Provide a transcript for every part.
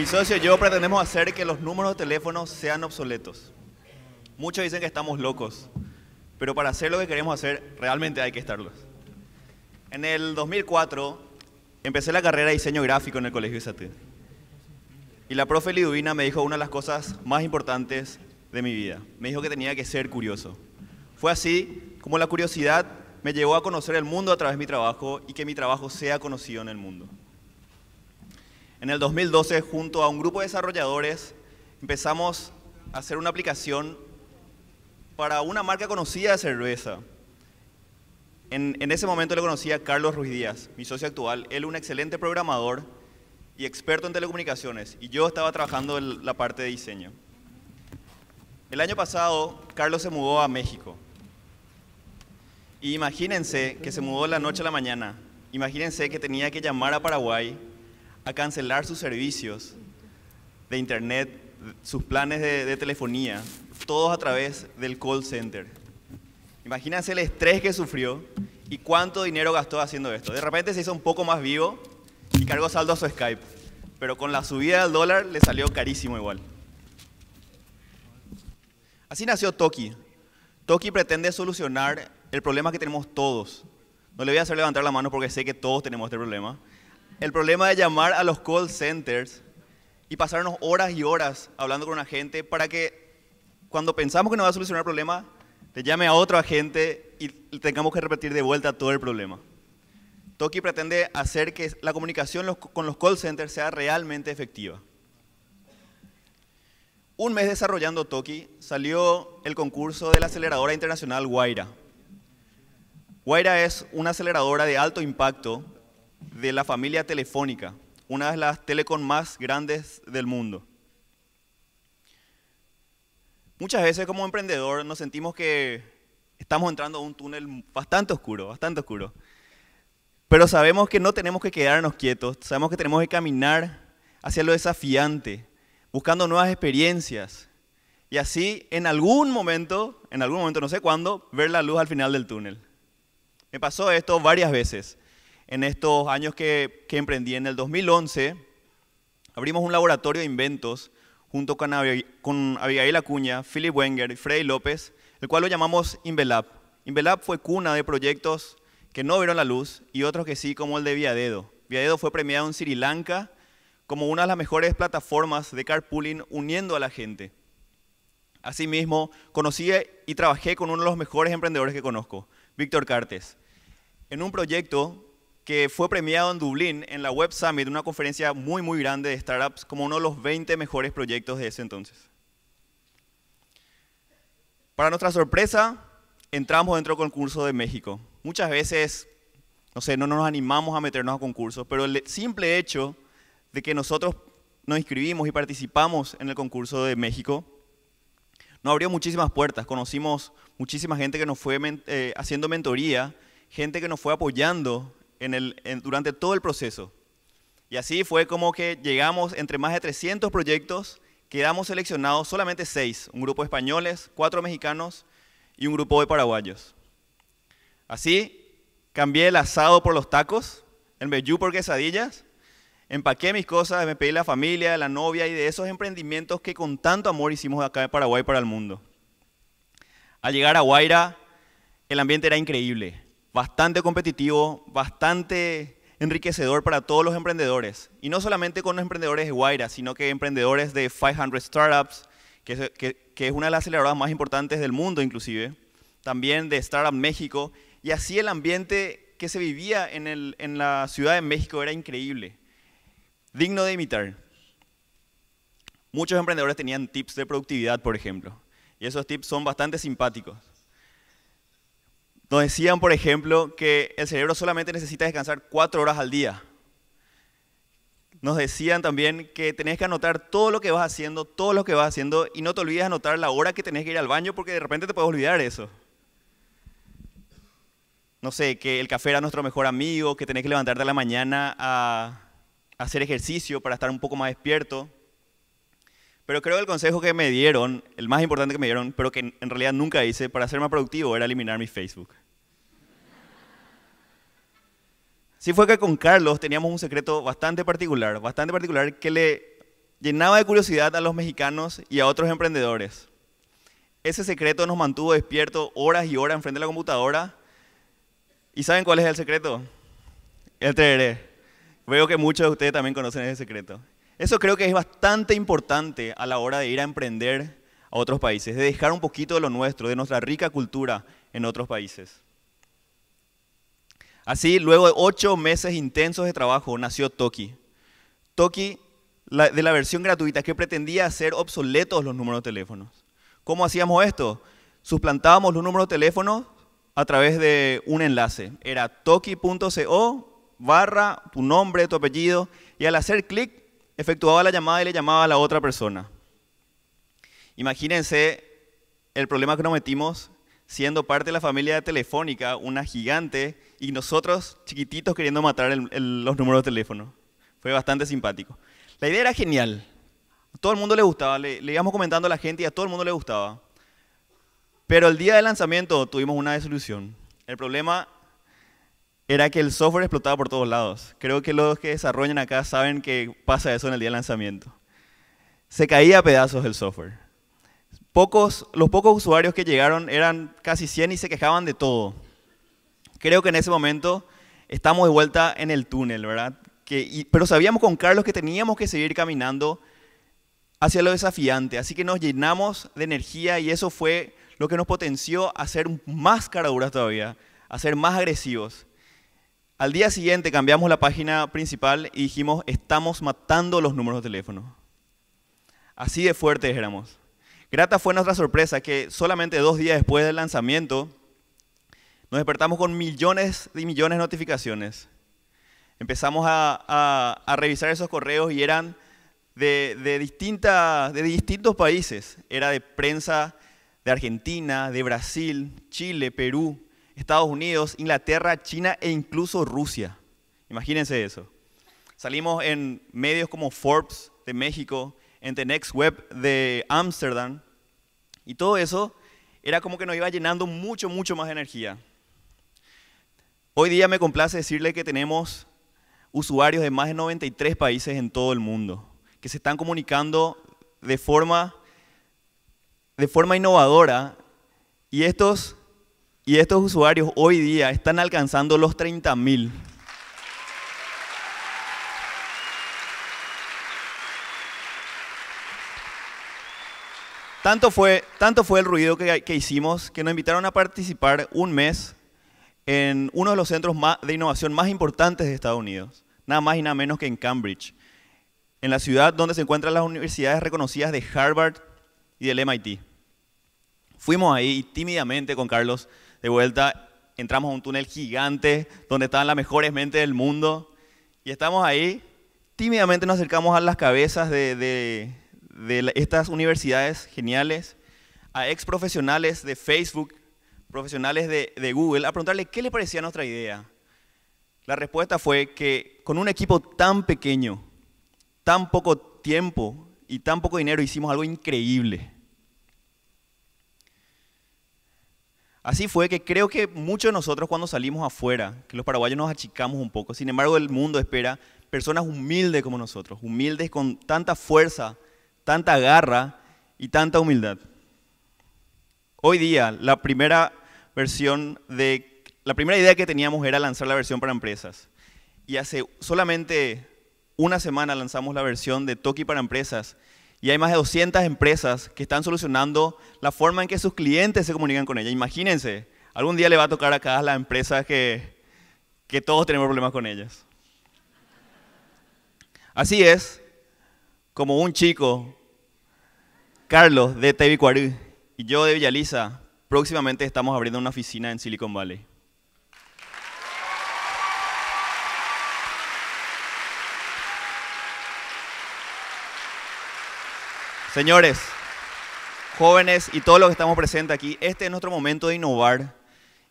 Mi socio y yo pretendemos hacer que los números de teléfono sean obsoletos. Muchos dicen que estamos locos, pero para hacer lo que queremos hacer realmente hay que estarlos. En el 2004 empecé la carrera de diseño gráfico en el Colegio ISAT. Y la profe Liduvina me dijo una de las cosas más importantes de mi vida. Me dijo que tenía que ser curioso. Fue así como la curiosidad me llevó a conocer el mundo a través de mi trabajo y que mi trabajo sea conocido en el mundo. En el 2012, junto a un grupo de desarrolladores, empezamos a hacer una aplicación para una marca conocida de cerveza. En, ese momento le conocía a Carlos Ruiz Díaz, mi socio actual. Él un excelente programador y experto en telecomunicaciones, y yo estaba trabajando en la parte de diseño. El año pasado, Carlos se mudó a México. Y imagínense que se mudó la noche a la mañana. Imagínense que tenía que llamar a Paraguay a cancelar sus servicios de internet, sus planes de, telefonía, todos a través del call center. Imagínense el estrés que sufrió y cuánto dinero gastó haciendo esto. De repente se hizo un poco más vivo y cargó saldo a su Skype, pero con la subida del dólar le salió carísimo igual. Así nació Toki. Toki pretende solucionar el problema que tenemos todos. No le voy a hacer levantar la mano porque sé que todos tenemos este problema, el problema de llamar a los call centers y pasarnos horas y horas hablando con un agente para que cuando pensamos que no va a solucionar el problema, te llame a otro agente y tengamos que repetir de vuelta todo el problema. Toki pretende hacer que la comunicación con los call centers sea realmente efectiva. Un mes desarrollando Toki, salió el concurso de la aceleradora internacional Guaira. Guaira es una aceleradora de alto impacto de la familia telefónica, una de las telecom más grandes del mundo. Muchas veces como emprendedor nos sentimos que estamos entrando a un túnel bastante oscuro, bastante oscuro. Pero sabemos que no tenemos que quedarnos quietos, sabemos que tenemos que caminar hacia lo desafiante, buscando nuevas experiencias. Y así, en algún momento, en algún momento, no sé cuándo, ver la luz al final del túnel. Me pasó esto varias veces en estos años que, emprendí. En el 2011 abrimos un laboratorio de inventos junto con, Abigail Acuña, Philip Wenger y Freddy López, el cual lo llamamos Invelab. Invelab fue cuna de proyectos que no vieron la luz y otros que sí, como el de Viadedo. Viadedo fue premiado en Sri Lanka como una de las mejores plataformas de carpooling uniendo a la gente. Asimismo, conocí y trabajé con uno de los mejores emprendedores que conozco, Víctor Cartes, en un proyecto que fue premiado en Dublín en la Web Summit, una conferencia muy, muy grande de startups, como uno de los 20 mejores proyectos de ese entonces. Para nuestra sorpresa, entramos dentro del concurso de México. Muchas veces, no sé, no nos animamos a meternos a concursos, pero el simple hecho de que nosotros nos inscribimos y participamos en el concurso de México, nos abrió muchísimas puertas. Conocimos muchísima gente que nos fue eh, haciendo mentoría, gente que nos fue apoyando durante todo el proceso. Y así fue como que llegamos entre más de 300 proyectos, quedamos seleccionados solamente seis, un grupo de españoles, cuatro mexicanos y un grupo de paraguayos. Así cambié el asado por los tacos, el beju por quesadillas, empaqué mis cosas, me pedí la familia, la novia y de esos emprendimientos que con tanto amor hicimos acá en Paraguay para el mundo. Al llegar a Guaira, el ambiente era increíble bastante competitivo, bastante enriquecedor para todos los emprendedores. Y no solamente con los emprendedores de Guaira, sino que emprendedores de 500 Startups, que es, una de las aceleradoras más importantes del mundo inclusive, también de Startup México. Y así el ambiente que se vivía en la Ciudad de México era increíble, digno de imitar. Muchos emprendedores tenían tips de productividad, por ejemplo, y esos tips son bastante simpáticos. Nos decían, por ejemplo, que el cerebro solamente necesita descansar cuatro horas al día. Nos decían también que tenés que anotar todo lo que vas haciendo, todo lo que vas haciendo, y no te olvides anotar la hora que tenés que ir al baño porque de repente te puedes olvidar eso. No sé, que el café era nuestro mejor amigo, que tenés que levantarte a la mañana a hacer ejercicio para estar un poco más despierto. Pero creo que el consejo que me dieron, el más importante que me dieron, pero que en realidad nunca hice para ser más productivo, era eliminar mi Facebook. Sí fue que con Carlos teníamos un secreto bastante particular, bastante particular que le llenaba de curiosidad a los mexicanos y a otros emprendedores. Ese secreto nos mantuvo despiertos horas y horas enfrente de la computadora. ¿Y saben cuál es el secreto? El TRE. Veo que muchos de ustedes también conocen ese secreto. Eso creo que es bastante importante a la hora de ir a emprender a otros países, de dejar un poquito de lo nuestro, de nuestra rica cultura en otros países. Así, luego de ocho meses intensos de trabajo, nació Toki. Toki, de la versión gratuita, que pretendía hacer obsoletos los números de teléfonos. ¿Cómo hacíamos esto? Suplantábamos los números de teléfono a través de un enlace. Era toki.co barra tu nombre, tu apellido, y al hacer clic efectuaba la llamada y le llamaba a la otra persona. Imagínense el problema que nos metimos siendo parte de la familia de telefónica, una gigante, y nosotros chiquititos queriendo matar los números de teléfono. Fue bastante simpático. La idea era genial. A todo el mundo le gustaba, le, íbamos comentando a la gente y a todo el mundo le gustaba. Pero el día del lanzamiento tuvimos una desolución. El problema era que el software explotaba por todos lados. Creo que los que desarrollan acá saben que pasa eso en el día de lanzamiento. Se caía a pedazos el software. Pocos, los pocos usuarios que llegaron eran casi 100 y se quejaban de todo. Creo que en ese momento estamos de vuelta en el túnel, ¿verdad? Que, pero sabíamos con Carlos que teníamos que seguir caminando hacia lo desafiante, así que nos llenamos de energía y eso fue lo que nos potenció a ser más caraduras todavía, a ser más agresivos. Al día siguiente cambiamos la página principal y dijimos, estamos matando los números de teléfono. Así de fuertes éramos. Grata fue nuestra sorpresa que solamente dos días después del lanzamiento nos despertamos con millones y millones de notificaciones. Empezamos a, revisar esos correos y eran de, de distintos países. Era de prensa de Argentina, de Brasil, Chile, Perú, Estados Unidos, Inglaterra, China e incluso Rusia. Imagínense eso. Salimos en medios como Forbes de México, en The Next Web de Ámsterdam, y todo eso era como que nos iba llenando mucho, mucho más energía. Hoy día me complace decirle que tenemos usuarios de más de 93 países en todo el mundo, que se están comunicando de forma, de forma innovadora, y estos y estos usuarios hoy día están alcanzando los 30 mil. Tanto fue, tanto fue el ruido que, hicimos que nos invitaron a participar un mes en uno de los centros de innovación más importantes de Estados Unidos, nada más y nada menos que en Cambridge, en la ciudad donde se encuentran las universidades reconocidas de Harvard y del MIT. Fuimos ahí tímidamente con Carlos de vuelta entramos a un túnel gigante donde estaban las mejores mentes del mundo y estamos ahí, tímidamente nos acercamos a las cabezas de, estas universidades geniales, a ex profesionales de Facebook, profesionales de, de Google, a preguntarle qué le parecía nuestra idea. La respuesta fue que con un equipo tan pequeño, tan poco tiempo y tan poco dinero hicimos algo increíble. Así fue que creo que muchos de nosotros cuando salimos afuera, que los paraguayos nos achicamos un poco, sin embargo el mundo espera personas humildes como nosotros, humildes con tanta fuerza, tanta garra y tanta humildad. Hoy día la primera versión de la primera idea que teníamos era lanzar la versión para empresas. Y hace solamente una semana lanzamos la versión de Toki para empresas y hay más de 200 empresas que están solucionando la forma en que sus clientes se comunican con ellas. Imagínense, algún día le va a tocar a a las empresas que, que todos tenemos problemas con ellas. Así es como un chico, Carlos de Tevicuarú y yo de Villaliza, próximamente estamos abriendo una oficina en Silicon Valley. Señores, jóvenes y todos los que estamos presentes aquí, este es nuestro momento de innovar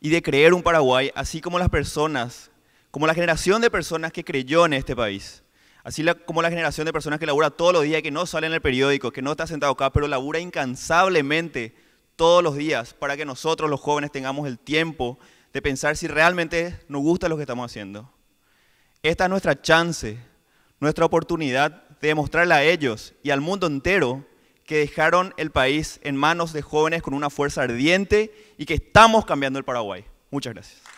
y de creer un Paraguay, así como las personas, como la generación de personas que creyó en este país. Así como la generación de personas que labura todos los días, y que no sale en el periódico, que no está sentado acá, pero labura incansablemente todos los días para que nosotros los jóvenes tengamos el tiempo de pensar si realmente nos gusta lo que estamos haciendo. Esta es nuestra chance, nuestra oportunidad de demostrarle a ellos y al mundo entero que dejaron el país en manos de jóvenes con una fuerza ardiente y que estamos cambiando el Paraguay. Muchas gracias.